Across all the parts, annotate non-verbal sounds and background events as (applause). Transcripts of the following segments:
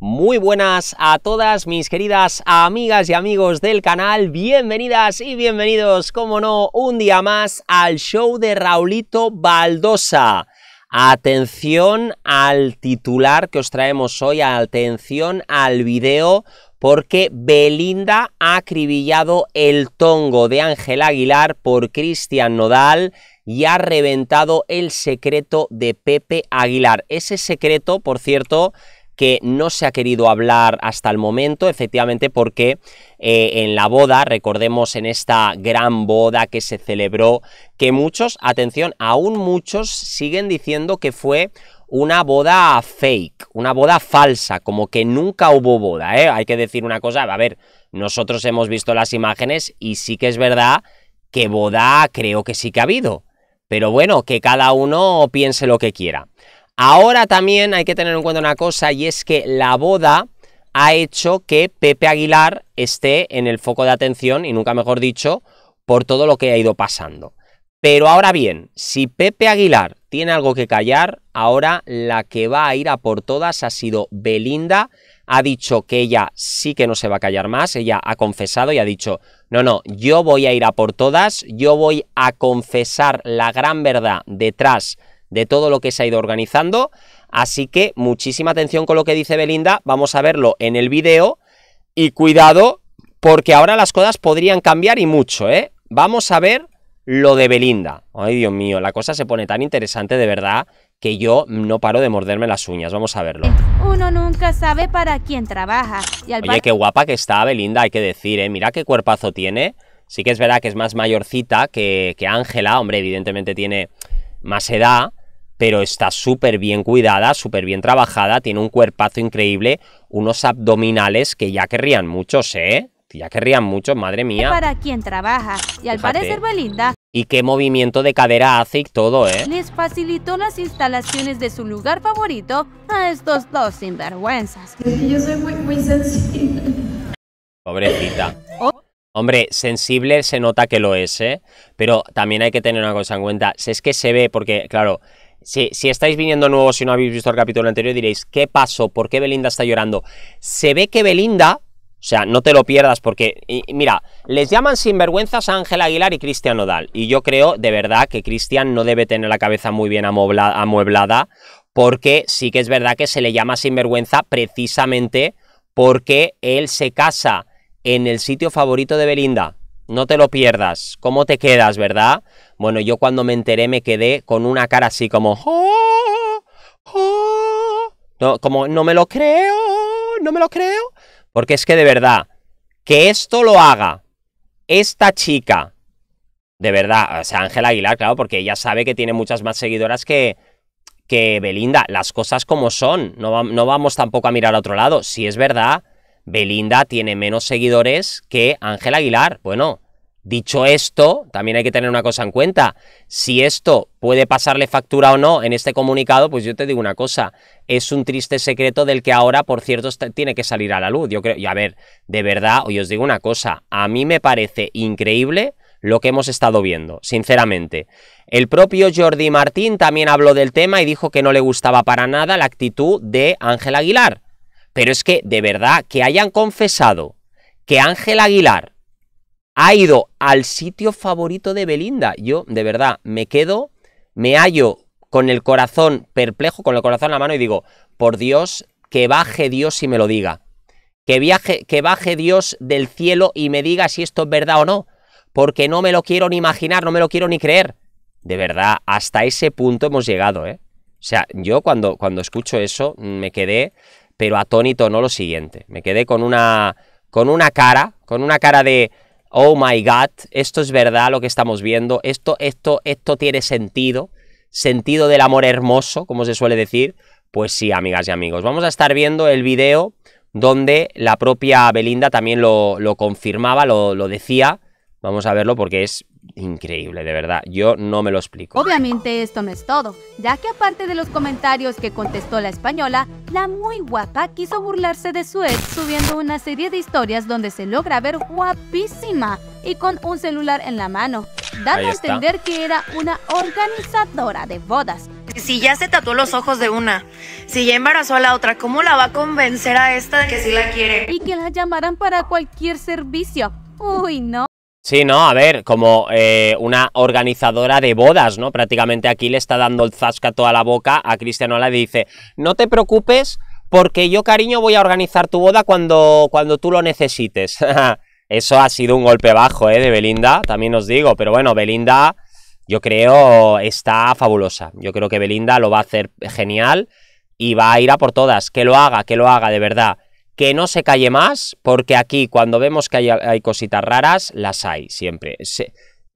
Muy buenas a todas mis queridas amigas y amigos del canal, bienvenidas y bienvenidos, como no, un día más al show de Raulito Baldosa. Atención al titular que os traemos hoy, atención al video, porque Belinda ha acribillado el tongo de Ángel Aguilar por Cristian Nodal y ha reventado el secreto de Pepe Aguilar. Ese secreto, por cierto, que no se ha querido hablar hasta el momento, efectivamente porque eh, en la boda, recordemos en esta gran boda que se celebró, que muchos, atención, aún muchos siguen diciendo que fue una boda fake, una boda falsa, como que nunca hubo boda, ¿eh? Hay que decir una cosa, a ver, nosotros hemos visto las imágenes y sí que es verdad que boda creo que sí que ha habido. Pero bueno, que cada uno piense lo que quiera. Ahora también hay que tener en cuenta una cosa y es que la boda ha hecho que Pepe Aguilar esté en el foco de atención y nunca mejor dicho, por todo lo que ha ido pasando. Pero ahora bien, si Pepe Aguilar tiene algo que callar, ahora la que va a ir a por todas ha sido Belinda. Ha dicho que ella sí que no se va a callar más, ella ha confesado y ha dicho, no, no, yo voy a ir a por todas, yo voy a confesar la gran verdad detrás de todo lo que se ha ido organizando. Así que muchísima atención con lo que dice Belinda, vamos a verlo en el vídeo y cuidado porque ahora las cosas podrían cambiar y mucho, ¿eh? Vamos a ver lo de Belinda. Ay, Dios mío, la cosa se pone tan interesante de verdad que yo no paro de morderme las uñas. Vamos a verlo. Uno nunca sabe para quién trabaja. Oye, qué guapa que está Belinda, hay que decir, ¿eh? Mira qué cuerpazo tiene. Sí que es verdad que es más mayorcita que Ángela. Hombre, evidentemente tiene más edad pero está súper bien cuidada, súper bien trabajada, tiene un cuerpazo increíble, unos abdominales que ya querrían muchos, ¿eh? Ya querrían muchos, madre mía. Para quien trabaja, y al parecer Belinda pues, y qué movimiento de cadera hace y todo, ¿eh? Les facilitó las instalaciones de su lugar favorito a estos dos sinvergüenzas. Yo soy muy, muy sensible. Pobrecita. Oh. Hombre, sensible se nota que lo es, ¿eh? Pero también hay que tener una cosa en cuenta. Si es que se ve, porque, claro, si, estáis viniendo nuevos y no habéis visto el capítulo anterior, diréis, ¿qué pasó? ¿Por qué Belinda está llorando? Se ve que Belinda, o sea, no te lo pierdas porque, mira, les llaman sinvergüenzas a Ángel Aguilar y Cristian Odal. Y yo creo, de verdad, que Cristian no debe tener la cabeza muy bien amueblada porque sí que es verdad que se le llama sinvergüenza precisamente porque él se casa en el sitio favorito de Belinda, no te lo pierdas. ¿Cómo te quedas, verdad? Bueno, yo cuando me enteré me quedé con una cara así como... Ah, ah". como no me lo creo, no me lo creo. Porque es que de verdad, que esto lo haga esta chica, de verdad, o sea, Ángela Aguilar, claro, porque ella sabe que tiene muchas más seguidoras que, que Belinda. Las cosas como son, no, no vamos tampoco a mirar a otro lado. Si es verdad Belinda tiene menos seguidores que Ángel Aguilar. Bueno, dicho esto, también hay que tener una cosa en cuenta. Si esto puede pasarle factura o no en este comunicado, pues yo te digo una cosa. Es un triste secreto del que ahora, por cierto, tiene que salir a la luz. Yo creo, y a ver, de verdad, hoy os digo una cosa. A mí me parece increíble lo que hemos estado viendo, sinceramente. El propio Jordi Martín también habló del tema y dijo que no le gustaba para nada la actitud de Ángel Aguilar. Pero es que, de verdad, que hayan confesado que Ángel Aguilar ha ido al sitio favorito de Belinda. Yo, de verdad, me quedo, me hallo con el corazón perplejo, con el corazón en la mano y digo, por Dios, que baje Dios y me lo diga. Que, viaje, que baje Dios del cielo y me diga si esto es verdad o no. Porque no me lo quiero ni imaginar, no me lo quiero ni creer. De verdad, hasta ese punto hemos llegado, ¿eh? O sea, yo cuando, cuando escucho eso me quedé pero atónito no lo siguiente. Me quedé con una, con una cara, con una cara de, oh my god, esto es verdad lo que estamos viendo, esto, esto, esto tiene sentido, sentido del amor hermoso, como se suele decir. Pues sí, amigas y amigos, vamos a estar viendo el video donde la propia Belinda también lo, lo confirmaba, lo, lo decía, Vamos a verlo porque es increíble, de verdad. Yo no me lo explico. Obviamente esto no es todo, ya que aparte de los comentarios que contestó la española, la muy guapa quiso burlarse de su ex subiendo una serie de historias donde se logra ver guapísima y con un celular en la mano, dando a entender que era una organizadora de bodas. Si ya se tatuó los ojos de una, si ya embarazó a la otra, ¿cómo la va a convencer a esta de que sí la quiere? Y que la llamaran para cualquier servicio. Uy, no. Sí, no, a ver, como eh, una organizadora de bodas, ¿no? Prácticamente aquí le está dando el zasca toda la boca a Cristiano y dice, no te preocupes porque yo, cariño, voy a organizar tu boda cuando, cuando tú lo necesites. (laughs) Eso ha sido un golpe bajo, ¿eh? De Belinda, también os digo, pero bueno, Belinda yo creo está fabulosa. Yo creo que Belinda lo va a hacer genial y va a ir a por todas. Que lo haga, que lo haga, de verdad que no se calle más, porque aquí cuando vemos que hay, cositas raras, las hay siempre.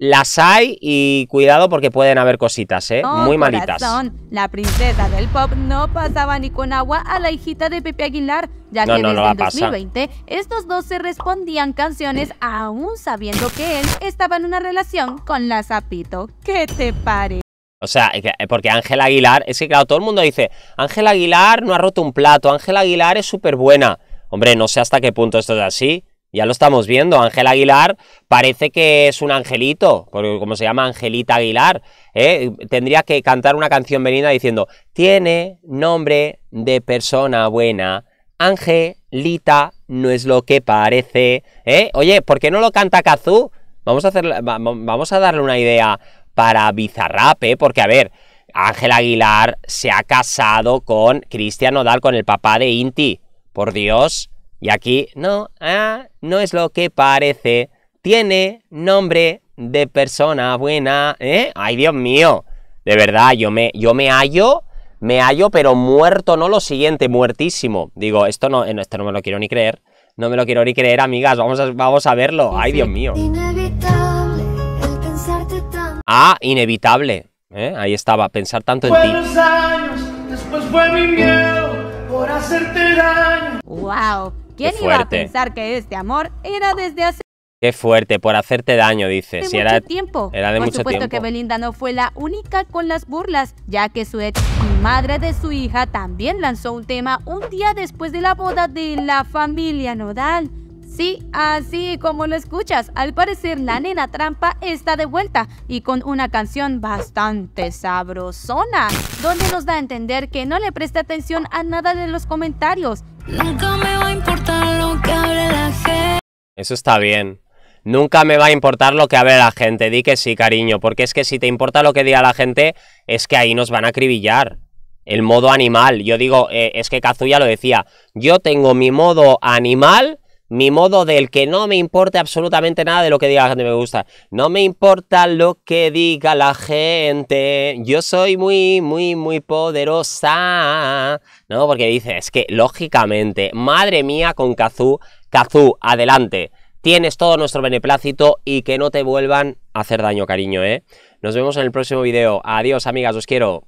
las hay y cuidado porque pueden haber cositas, ¿eh? Oh, Muy malitas. Corazón. La princesa del pop no pasaba ni con agua a la hijita de Pepe Aguilar, ya que no, desde el 2020 estos dos se respondían canciones aún sabiendo que él estaba en una relación con la Zapito. ¿Qué te parece? O sea, porque Ángel Aguilar, es que claro, todo el mundo dice, Ángel Aguilar no ha roto un plato, Ángel Aguilar es súper buena. Hombre, no sé hasta qué punto esto es así. Ya lo estamos viendo, Ángel Aguilar parece que es un angelito, porque como se llama Angelita Aguilar, ¿eh? tendría que cantar una canción venida diciendo, tiene nombre de persona buena, Angelita no es lo que parece. ¿eh? Oye, ¿por qué no lo canta Kazú? Vamos a, hacer, vamos a darle una idea para Bizarrap, ¿eh? porque a ver, Ángel Aguilar se ha casado con Cristian Odal, con el papá de Inti. Por Dios. Y aquí, no, ah, no es lo que parece. Tiene nombre de persona buena, ¿eh? Ay, Dios mío. De verdad, yo me, yo me hallo, me hallo, pero muerto, no lo siguiente, muertísimo. Digo, esto no, eh, esto no me lo quiero ni creer. No me lo quiero ni creer, amigas. Vamos a, vamos a verlo. Ay, Dios mío. Ah, inevitable. ¿eh? Ahí estaba, pensar tanto en ti. después fue miedo por hacerte daño. ¡Wow! ¿Quién iba a pensar que este amor era desde hace Qué fuerte, por hacerte daño, dice. Si mucho era, tiempo? Era de por supuesto que Belinda no fue la única con las burlas, ya que su ex y madre de su hija también lanzó un tema un día después de la boda de la familia Nodal. Sí, así como lo escuchas, al parecer la nena trampa está de vuelta y con una canción bastante sabrosona, donde nos da a entender que no le presta atención a nada de los comentarios. Nunca me va a importar lo que hable la gente. Eso está bien. Nunca me va a importar lo que hable la gente, di que sí, cariño, porque es que si te importa lo que diga la gente, es que ahí nos van a acribillar el modo animal. Yo digo, eh, es que Kazuya lo decía, yo tengo mi modo animal mi modo del que no me importe absolutamente nada de lo que diga la gente me gusta. No me importa lo que diga la gente. Yo soy muy, muy, muy poderosa. ¿No? Porque dices que, lógicamente, madre mía con Kazú, Kazú, adelante. Tienes todo nuestro beneplácito y que no te vuelvan a hacer daño, cariño, ¿eh? Nos vemos en el próximo video. Adiós, amigas, os quiero.